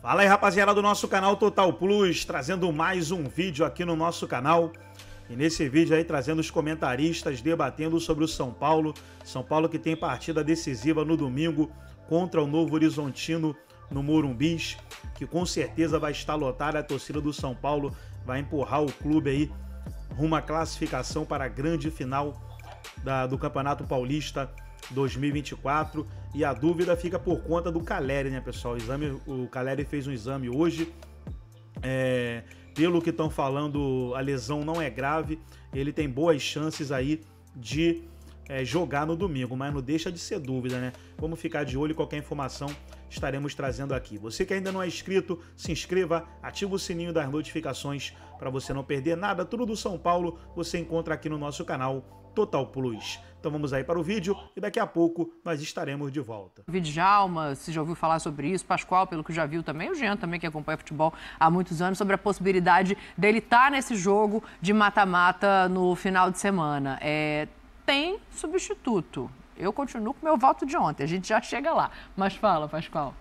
Fala aí rapaziada do nosso canal Total Plus, trazendo mais um vídeo aqui no nosso canal. E nesse vídeo aí trazendo os comentaristas debatendo sobre o São Paulo. São Paulo que tem partida decisiva no domingo contra o Novo Horizontino no Morumbis, que com certeza vai estar lotada. A torcida do São Paulo vai empurrar o clube aí rumo à classificação para a grande final da, do Campeonato Paulista 2024. E a dúvida fica por conta do Caleri, né, pessoal? O, exame, o Caleri fez um exame hoje. É, pelo que estão falando, a lesão não é grave. Ele tem boas chances aí de é, jogar no domingo, mas não deixa de ser dúvida, né? Vamos ficar de olho, qualquer informação estaremos trazendo aqui. Você que ainda não é inscrito, se inscreva, ativa o sininho das notificações para você não perder nada. Tudo do São Paulo você encontra aqui no nosso canal Total Plus. Então vamos aí para o vídeo e daqui a pouco nós estaremos de volta. Vidjalma, se já ouviu falar sobre isso, Pascoal, pelo que já viu também, o Jean também, que acompanha futebol há muitos anos, sobre a possibilidade dele estar tá nesse jogo de mata-mata no final de semana. É, tem substituto. Eu continuo com meu voto de ontem, a gente já chega lá. Mas fala, Pascoal.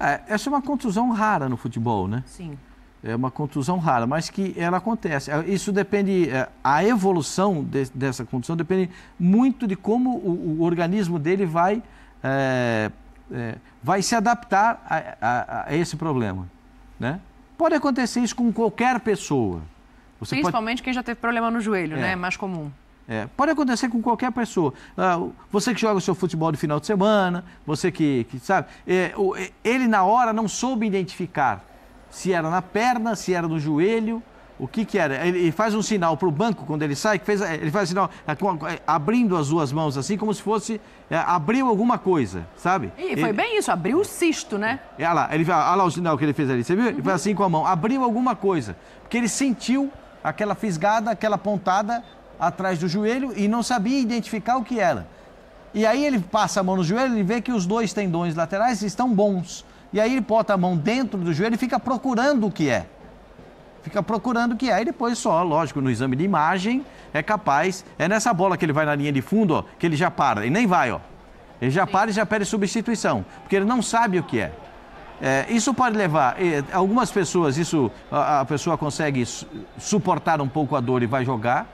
É, essa é uma contusão rara no futebol, né? Sim é uma contusão rara, mas que ela acontece. É, isso depende, é, a evolução de, dessa contusão depende muito de como o, o organismo dele vai, é, é, vai se adaptar a, a, a, esse problema. Né? Pode acontecer isso com qualquer pessoa. Você Principalmente pode... quem já teve problema no joelho, é. né? É mais comum. É, pode acontecer com qualquer pessoa. Ah, você que joga o seu futebol de final de semana, você que, que sabe, é, ele na hora não soube identificar se era na perna, se era no joelho, o que que era? Ele faz um sinal para o banco quando ele sai, que fez, eh, ele faz um sinal eh, eh, abrindo as duas mãos assim, como se fosse é, abriu alguma coisa, sabe? E foi ele, bem isso, abriu o cisto, né? É, olha lá, ele, olha lá o sinal que ele fez ali, você viu? Ele uhum. fez assim com a mão, abriu alguma coisa, porque ele sentiu aquela fisgada, aquela pontada atrás do joelho e não sabia identificar o que era. E aí ele passa a mão no joelho, ele vê que os dois tendões laterais estão bons. E aí ele bota a mão dentro do joelho e fica procurando o que é. Fica procurando o que é. E depois só, lógico, no exame de imagem é capaz. É nessa bola que ele vai na linha de fundo, ó, que ele já para. E nem vai, ó. Ele já Sim. para e já pede substituição, porque ele não sabe o que é. É, isso pode levar algumas pessoas, isso a, a, pessoa consegue suportar um pouco a dor e vai jogar.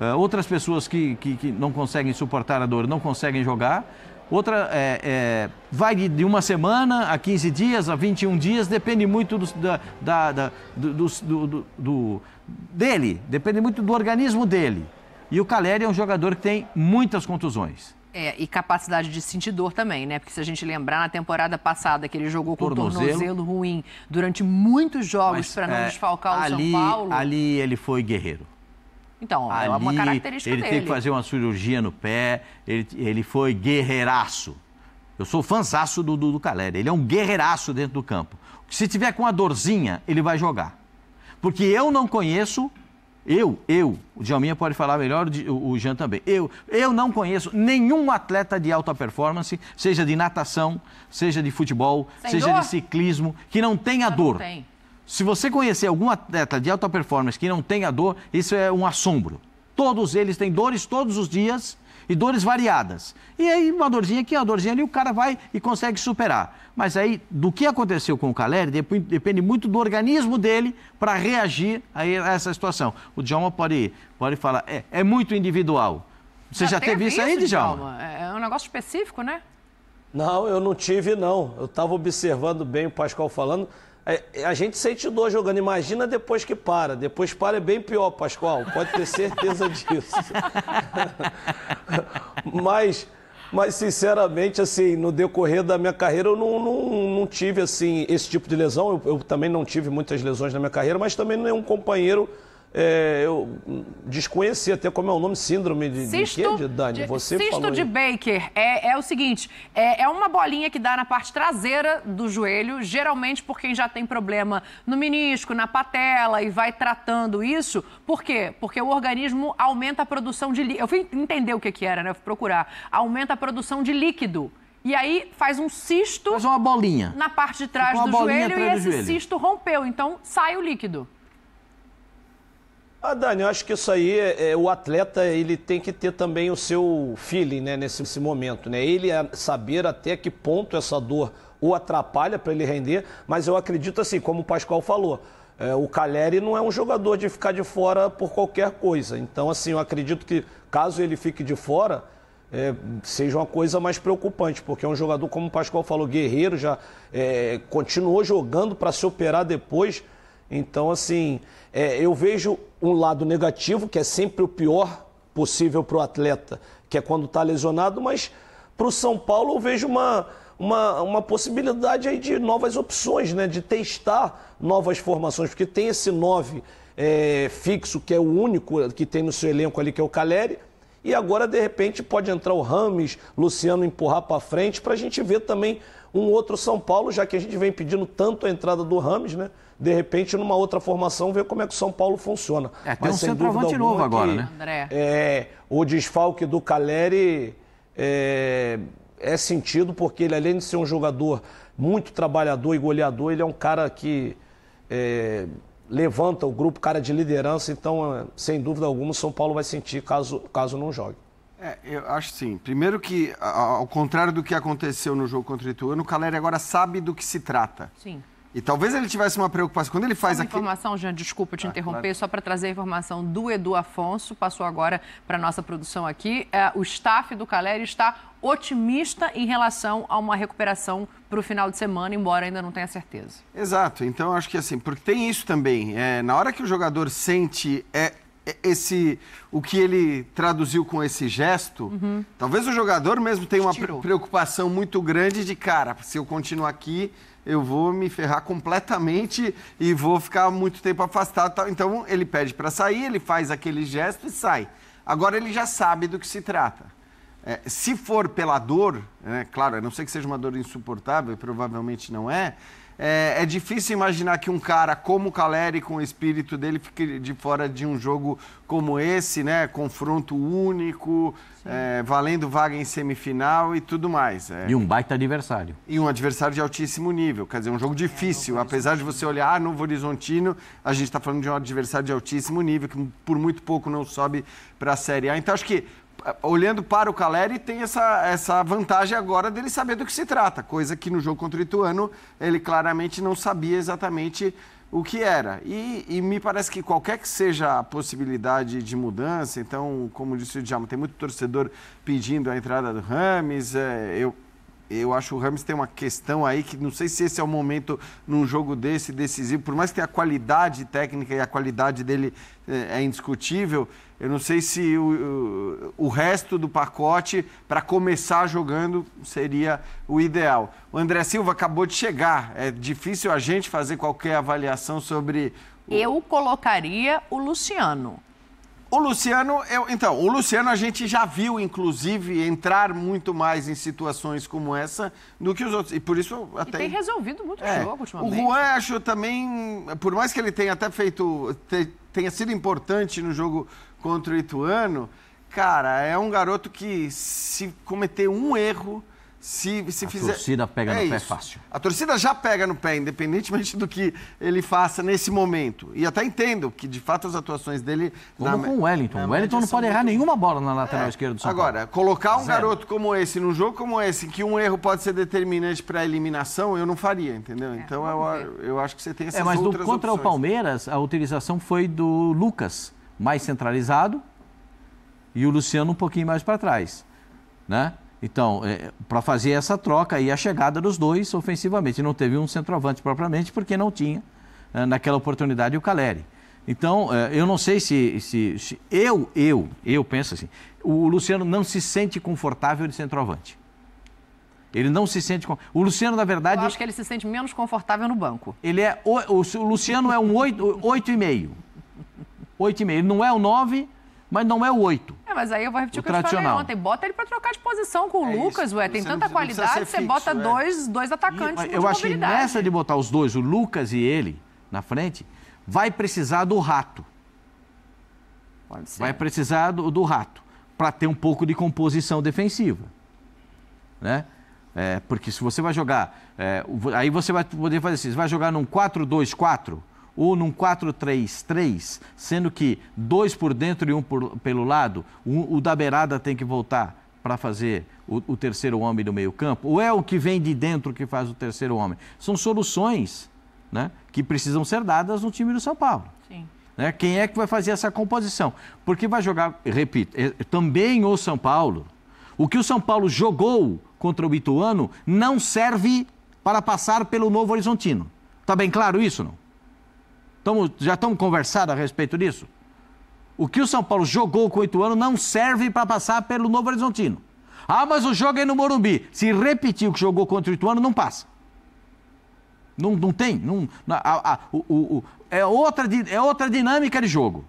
É, outras pessoas que, que, que, não conseguem suportar a dor não conseguem jogar outra é, é, vai de uma semana a 15 dias, a 21 dias, depende muito do, da, da, da do, do, do, dele, depende muito do organismo dele. E o Caleri é um jogador que tem muitas contusões. É, e capacidade de sentir dor também, né? Porque se a gente lembrar na temporada passada que ele jogou com tornozelo, tornozelo ruim durante muitos jogos para não é, desfalcar o ali, São Paulo. Ali ele foi guerreiro. Então, Ali, é uma característica ele dele. Ele teve que fazer uma cirurgia no pé, ele, ele foi guerreiraço. Eu sou fanzaço do Dudu Caleri, ele é um guerreiraço dentro do campo. Se tiver com a dorzinha, ele vai jogar. Porque eu não conheço, eu, eu, o Djalminha pode falar melhor, o, Jean também, eu, eu não conheço nenhum atleta de alta performance, seja de natação, seja de futebol, Sem seja dor? de ciclismo, que não tenha dor. Não tem. Se você conhecer algum atleta de alta performance que não tenha dor, isso é um assombro. Todos eles têm dores todos os dias e dores variadas. E aí, uma dorzinha aqui, uma dorzinha ali, o cara vai e consegue superar. Mas aí, do que aconteceu com o Caleri, depende muito do organismo dele para reagir a essa situação. O Djalma pode, pode falar, é, é muito individual. Você já, já teve isso aí, Djalma? Djalma? É, é um negócio específico, né? Não, eu não tive, não. Eu estava observando bem o Pascoal falando. É, é, a gente sente dor jogando, imagina depois que para. Depois para é bem pior, Pascoal, pode ter certeza disso. mas, mas, sinceramente, assim, no decorrer da minha carreira, eu não, não, não tive assim, esse tipo de lesão. Eu, eu também não tive muitas lesões na minha carreira, mas também nenhum é companheiro é, eu desconheci até como é o nome, síndrome de, cisto, de quê, Dani? Você cisto falou de Baker é, é o seguinte, é, é, uma bolinha que dá na parte traseira do joelho, geralmente por quem já tem problema no menisco, na patela e vai tratando isso. Por quê? Porque o organismo aumenta a produção de... Eu fui entender o que, que era, né? Eu fui procurar. Aumenta a produção de líquido. E aí faz um cisto... Faz uma bolinha. Na parte de trás do joelho e esse joelho. cisto rompeu, então sai o líquido. Ah, Dani, eu acho que isso aí, é, é, o atleta ele tem que ter também o seu feeling né, nesse, nesse momento, né? Ele é saber até que ponto essa dor o atrapalha para ele render, mas eu acredito assim, como o Pascoal falou, é, o Caleri não é um jogador de ficar de fora por qualquer coisa. Então, assim, eu acredito que caso ele fique de fora, é, seja uma coisa mais preocupante, porque é um jogador, como o Pascoal falou, guerreiro, já é, continuou jogando para se operar depois. Então, assim, é, eu vejo um lado negativo, que é sempre o pior possível para o atleta, que é quando está lesionado, mas para o São Paulo eu vejo uma, uma, uma possibilidade aí de novas opções, né? de testar novas formações, porque tem esse 9 é, fixo, que é o único que tem no seu elenco ali, que é o Caleri, e agora, de repente, pode entrar o Rames, Luciano empurrar para frente, para a gente ver também um outro São Paulo, já que a gente vem pedindo tanto a entrada do Rames, né? De repente, numa outra formação, ver como é que o São Paulo funciona. É, tem Mas, um centroavante novo agora, que, né? André. É, o desfalque do Caleri é, é sentido, porque ele, além de ser um jogador muito trabalhador e goleador, ele é um cara que é, levanta o grupo, cara de liderança. Então, é, sem dúvida alguma, o São Paulo vai sentir caso, caso não jogue. É, eu acho sim. Primeiro que, ao contrário do que aconteceu no jogo contra o Ituano, o Caleri agora sabe do que se trata. Sim. E talvez ele tivesse uma preocupação. Quando ele faz aqui. informação, Jean, desculpa te ah, interromper, claro. só para trazer a informação do Edu Afonso, passou agora para a nossa produção aqui. É, o staff do Caleri está otimista em relação a uma recuperação para o final de semana, embora ainda não tenha certeza. Exato. Então, acho que assim, porque tem isso também. É, na hora que o jogador sente é, esse o que ele traduziu com esse gesto, uhum. talvez o jogador mesmo tenha uma Tirou. preocupação muito grande de cara, se eu continuar aqui, eu vou me ferrar completamente e vou ficar muito tempo afastado, tal. então ele pede para sair, ele faz aquele gesto e sai. Agora ele já sabe do que se trata. É, se for pela dor, né, claro, a não ser que seja uma dor insuportável, provavelmente não é, é, é, difícil imaginar que um cara como o Caleri, com o espírito dele, fique de fora de um jogo como esse, né? Confronto único, é, valendo vaga em semifinal e tudo mais. É. E um baita adversário. E um adversário de altíssimo nível. Quer dizer, um jogo é, difícil. Apesar de você olhar ah, Novo Horizontino, a gente está falando de um adversário de altíssimo nível, que por muito pouco não sobe para a Série A. Então, acho que olhando para o Caleri, tem essa, essa vantagem agora dele saber do que se trata, coisa que no jogo contra o Ituano ele claramente não sabia exatamente o que era. E, e me parece que qualquer que seja a possibilidade de mudança, então, como disse o Djalma, tem muito torcedor pedindo a entrada do Rames, é, eu eu acho que o Rams tem uma questão aí que não sei se esse é o momento num jogo desse decisivo, por mais que a qualidade técnica e a qualidade dele eh, é indiscutível, eu não sei se o, o, o resto do pacote para começar jogando seria o ideal. O André Silva acabou de chegar, é difícil a gente fazer qualquer avaliação sobre. O... Eu colocaria o Luciano. O Luciano, eu, então, o Luciano a gente já viu, inclusive, entrar muito mais em situações como essa do que os outros. E por isso até. E tem resolvido muito é. jogo ultimamente. O Juan, acho também, por mais que ele tenha até feito. tenha sido importante no jogo contra o Ituano, cara, é um garoto que se cometer um erro se, se a fizer... torcida pega é no pé fácil. A torcida já pega no pé, independentemente do que ele faça nesse momento. E até entendo que, de fato, as atuações dele... Como na... com o Wellington. O Wellington não pode errar muito... nenhuma bola na lateral é. esquerda do São Agora, Paulo. colocar um Zero. garoto como esse, num jogo como esse, em que um erro pode ser determinante para a eliminação, eu não faria, entendeu? É, então, eu, eu, acho que você tem essa É, mas do, contra opções. o Palmeiras, a utilização foi do Lucas, mais centralizado, e o Luciano um pouquinho mais para trás, né? Então, é, para fazer essa troca e a chegada dos dois ofensivamente. Não teve um centroavante propriamente, porque não tinha é, naquela oportunidade o Caleri. Então, é, eu não sei se, se, se, Eu, eu, eu penso assim. O Luciano não se sente confortável de centroavante. Ele não se sente. O Luciano, na verdade. Eu acho que ele se sente menos confortável no banco. Ele é. O, o, o Luciano é um 8,5. 8,5. Ele não é o 9, mas não é o 8 mas aí eu vou repetir o, o que eu te falei ontem. Bota ele para trocar de posição com o é Lucas, isso. ué. Tem você tanta qualidade, você fixo, bota é. dois, dois atacantes e, Eu acho que nessa de botar os dois, o Lucas e ele, na frente, vai precisar do rato. Pode ser. Vai precisar do, do rato, para ter um pouco de composição defensiva. Né? É, porque se você vai jogar. É, aí você vai poder fazer assim: você vai jogar num 4-2-4 ou num 4-3-3, sendo que dois por dentro e um por, pelo lado, o da beirada tem que voltar para fazer o, o, terceiro homem do meio-campo? Ou é o que vem de dentro que faz o terceiro homem? São soluções né, que precisam ser dadas no time do São Paulo. Sim. Né? Quem é que vai fazer essa composição? Porque vai jogar, repito, é, também o São Paulo. O que o São Paulo jogou contra o Ituano não serve para passar pelo Novo Horizontino. Está bem claro isso, não? Tamo, já estamos conversando a respeito disso? O que o São Paulo jogou com o Ituano não serve para passar pelo Novo Horizontino. Ah, mas o jogo é no Morumbi. Se repetir o que jogou contra o Ituano, não passa. Não, não tem. Não, a, a, o, o, é, outra, é outra dinâmica de jogo.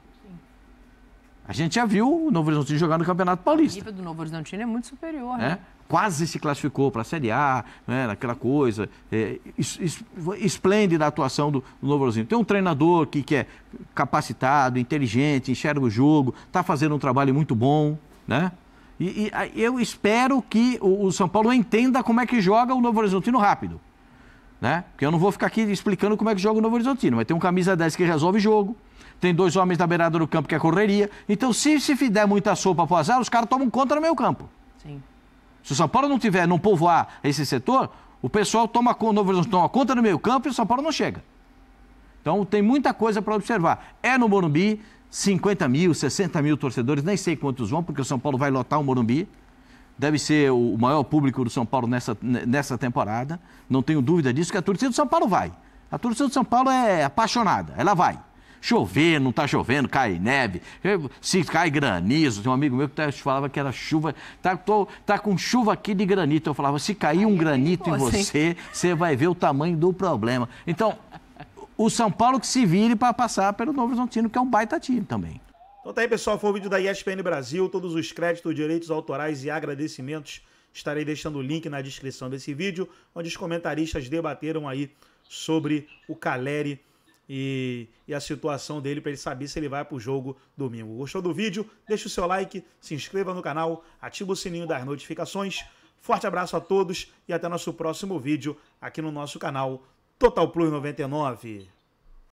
A gente já viu o Novo Horizontino jogar no Campeonato Paulista. A equipe do Novo Horizontino é muito superior, né? né? Quase se classificou para a Série A, né? aquela coisa. É, es, es, esplêndida a atuação do, do Novo Horizontino. Tem um treinador que, que é capacitado, inteligente, enxerga o jogo, está fazendo um trabalho muito bom, né? E, e eu espero que o, o São Paulo entenda como é que joga o Novo Horizontino rápido né? Porque eu não vou ficar aqui explicando como é que joga o Novo Horizontino, mas tem um camisa 10 que resolve jogo, tem dois homens na beirada do campo que é correria. Então, se se der muita sopa pro azar, os caras tomam conta no meio campo. Sim. Se o São Paulo não tiver, não povoar esse setor, o pessoal toma, o Novo Horizontino toma conta no meio campo e o São Paulo não chega. Então, tem muita coisa para observar. É no Morumbi, 50 mil, 60 mil torcedores, nem sei quantos vão, porque o São Paulo vai lotar o Morumbi deve ser o maior público do São Paulo nessa, nessa temporada. Não tenho dúvida disso, que a torcida do São Paulo vai. A torcida do São Paulo é apaixonada, ela vai. Chover, não está chovendo, cai neve, se cai granizo. Tem um amigo meu que tá, falava que era chuva, Está tá com chuva aqui de granito. Eu falava, se cair um granito em você, você vai ver o tamanho do problema. Então, o São Paulo que se vire para passar pelo Novo Horizontino, que é um baita time também. Então tá aí, pessoal. Foi o vídeo da ESPN Brasil. Todos os créditos, direitos autorais e agradecimentos estarei deixando o link na descrição desse vídeo, onde os comentaristas debateram aí sobre o Caleri e, e a situação dele para ele saber se ele vai para o jogo domingo. Gostou do vídeo? Deixa o seu like, se inscreva no canal, ativa o sininho das notificações. Forte abraço a todos e até nosso próximo vídeo aqui no nosso canal Total Plus 99.